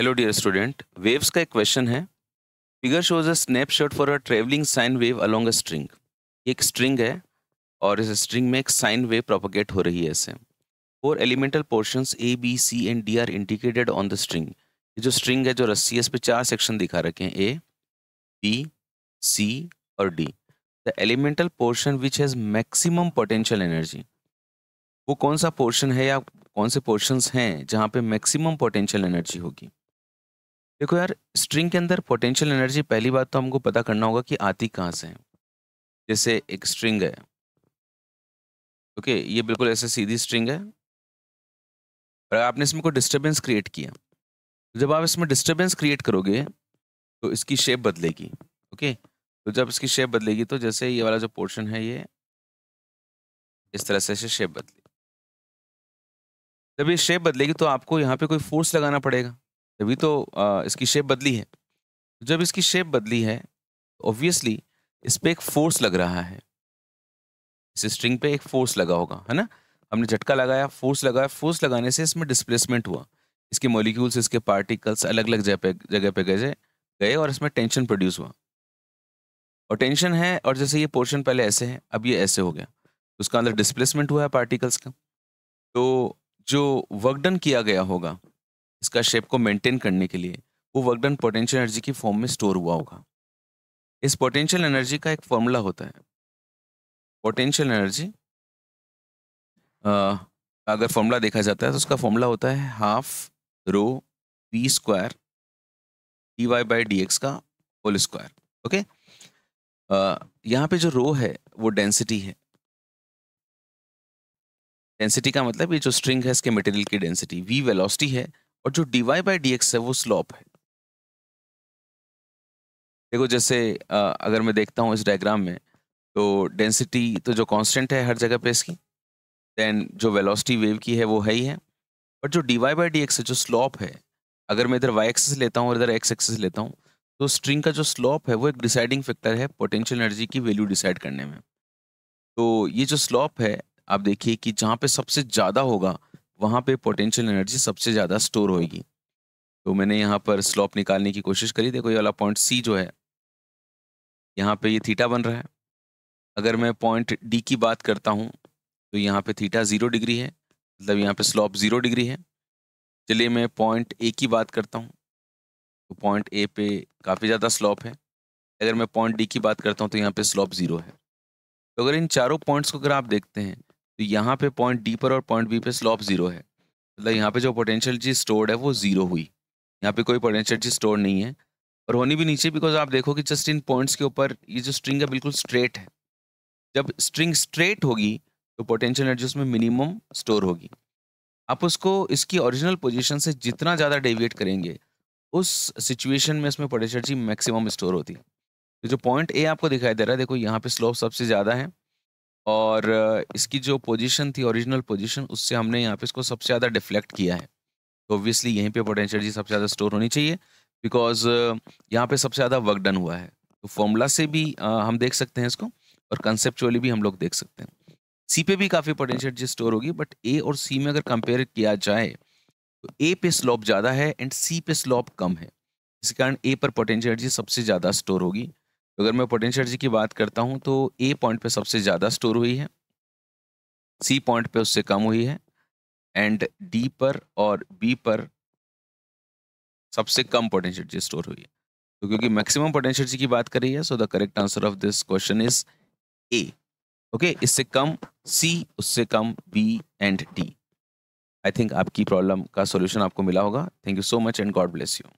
hello dear student waves का एक question है figure shows a snapshot for a travelling sine wave along a string एक string है और इस स्ट्रिंग में एक साइन वेव प्रोपोगेट हो रही है ऐसे four elemental portions A B C and D are indicated on the string ये जो स्ट्रिंग है जो रस्सी है इस पर चार सेक्शन दिखा रखे हैं ए बी सी और D the elemental portion which has maximum potential energy वो कौन सा पोर्शन है या कौन से पोर्शंस हैं जहाँ पे मैक्सिमम पोटेंशियल एनर्जी होगी देखो यार स्ट्रिंग के अंदर पोटेंशियल एनर्जी पहली बात तो हमको पता करना होगा कि आती कहाँ से है जैसे एक स्ट्रिंग है ओके ये बिल्कुल ऐसे सीधी स्ट्रिंग है और आपने इसमें कोई डिस्टर्बेंस क्रिएट किया जब आप इसमें डिस्टर्बेंस क्रिएट करोगे तो इसकी शेप बदलेगी ओके तो जब इसकी शेप बदलेगी तो जैसे ये वाला जो पोर्शन है ये इस तरह से शेप बदलेगी जब ये शेप बदलेगी तो आपको यहाँ पे कोई फोर्स लगाना पड़ेगा तभी तो इसकी शेप बदली है जब इसकी शेप बदली है ऑब्वियसली इस पर एक फोर्स लग रहा है इस स्ट्रिंग पे एक फोर्स लगा होगा है ना हमने झटका लगाया फोर्स लगाया फोर्स लगाने से इसमें डिस्प्लेसमेंट हुआ इसके मॉलिक्यूल्स इसके पार्टिकल्स अलग अलग जगह पे गए गए और इसमें टेंशन प्रोड्यूस हुआ और टेंशन है और जैसे ये पोर्शन पहले ऐसे है अब ये ऐसे हो गया उसका अंदर डिस्प्लेसमेंट हुआ है पार्टिकल्स का तो जो वर्क डन किया गया होगा इसका शेप को मेंटेन करने के लिए वो वर्क डन पोटेंशियल एनर्जी की फॉर्म में स्टोर हुआ होगा इस पोटेंशियल एनर्जी का एक फॉर्मूला होता है पोटेंशियल एनर्जी अगर फॉर्मूला देखा जाता है तो उसका फॉर्मूला होता है half rho V square D Y by D X का होल स्क्वायर ओके यहाँ पे जो रो है वो डेंसिटी है डेंसिटी का मतलब ये जो स्ट्रिंग है इसके मटेरियल की डेंसिटी वी वेलोसिटी है और जो D Y by D X है वो स्लोप है देखो जैसे अगर मैं देखता हूँ इस डायग्राम में तो डेंसिटी तो जो कांस्टेंट है हर जगह पे इसकी देन जो वेलोसिटी वेव की है वो है ही है बट जो D Y by D X है जो स्लॉप है अगर मैं इधर वाई एक्सेस लेता हूँ और इधर एक्स एक्सेस लेता हूँ तो स्ट्रिंग का जो स्लॉप है वो एक डिसाइडिंग फैक्टर है पोटेंशियल एनर्जी की वैल्यू डिसाइड करने में तो ये जो स्लॉप है आप देखिए कि जहाँ पे सबसे ज़्यादा होगा वहाँ पे पोटेंशियल एनर्जी सबसे ज़्यादा स्टोर होगी तो मैंने यहाँ पर स्लोप निकालने की कोशिश करी देखो ये वाला पॉइंट सी जो है यहाँ पे ये थीटा बन रहा है अगर मैं पॉइंट डी की बात करता हूँ तो यहाँ पे थीटा ज़ीरो डिग्री है मतलब यहाँ पे स्लॉप ज़ीरो डिग्री है चलिए मैं पॉइंट ए की बात करता हूँ तो पॉइंट ए पे काफ़ी ज़्यादा स्लॉप है अगर मैं पॉइंट डी की बात करता हूँ तो यहाँ पर स्लॉप ज़ीरो है तो अगर इन चारों पॉइंट्स को अगर आप देखते हैं तो यहाँ पे पॉइंट डी पर और पॉइंट बी पे स्लॉप जीरो है मतलब यहाँ पे जो पोटेंशियल जी स्टोर्ड है वो जीरो हुई यहाँ पे कोई पोटेंशियल जी स्टोर नहीं है और होनी भी नीचे बिकॉज आप देखो कि जस्ट इन पॉइंट्स के ऊपर ये जो स्ट्रिंग है बिल्कुल स्ट्रेट है जब स्ट्रिंग स्ट्रेट होगी तो पोटेंशियल एनर्जी उसमें मिनिमम स्टोर होगी आप उसको इसकी ओरिजिनल पोजीशन से जितना ज़्यादा डेविएट करेंगे उस सिचुएशन में इसमें पोटेंशियल एनर्जी मैक्सिमम स्टोर होती है तो जो पॉइंट ए आपको दिखाई दे रहा है देखो यहाँ पे स्लोप सबसे ज़्यादा है और इसकी जो पोजीशन थी ओरिजिनल पोजीशन उससे हमने यहाँ पे इसको सबसे ज़्यादा डिफ्लेक्ट किया है तो ऑब्वियसली यहीं पे पोटेंशियल एनर्जी सबसे ज़्यादा स्टोर होनी चाहिए बिकॉज यहाँ पे सबसे ज़्यादा वर्क डन हुआ है तो फॉर्मूला से भी आ, हम देख सकते हैं इसको और कंसेप्चुअली भी हम लोग देख सकते हैं सी पे भी काफ़ी पोटेंशियल एनर्जी स्टोर होगी बट ए और सी में अगर कंपेयर किया जाए तो ए पे स्लॉप ज़्यादा है एंड सी पे स्लॉप कम है इस कारण ए पर पोटेंशियल एनर्जी सबसे ज़्यादा स्टोर होगी अगर मैं पोटेंशियल एनर्जी की बात करता हूँ तो ए पॉइंट पे सबसे ज़्यादा स्टोर हुई है सी पॉइंट पे उससे कम हुई है एंड डी पर और बी पर सबसे कम पोटेंशियल एनर्जी स्टोर हुई है तो क्योंकि मैक्सिमम पोटेंशियल एनर्जी की बात करी है so the correct answer of this question is A okay इससे कम सी उससे कम B and D I think आपकी प्रॉब्लम का सोल्यूशन आपको मिला होगा thank you so much and God bless you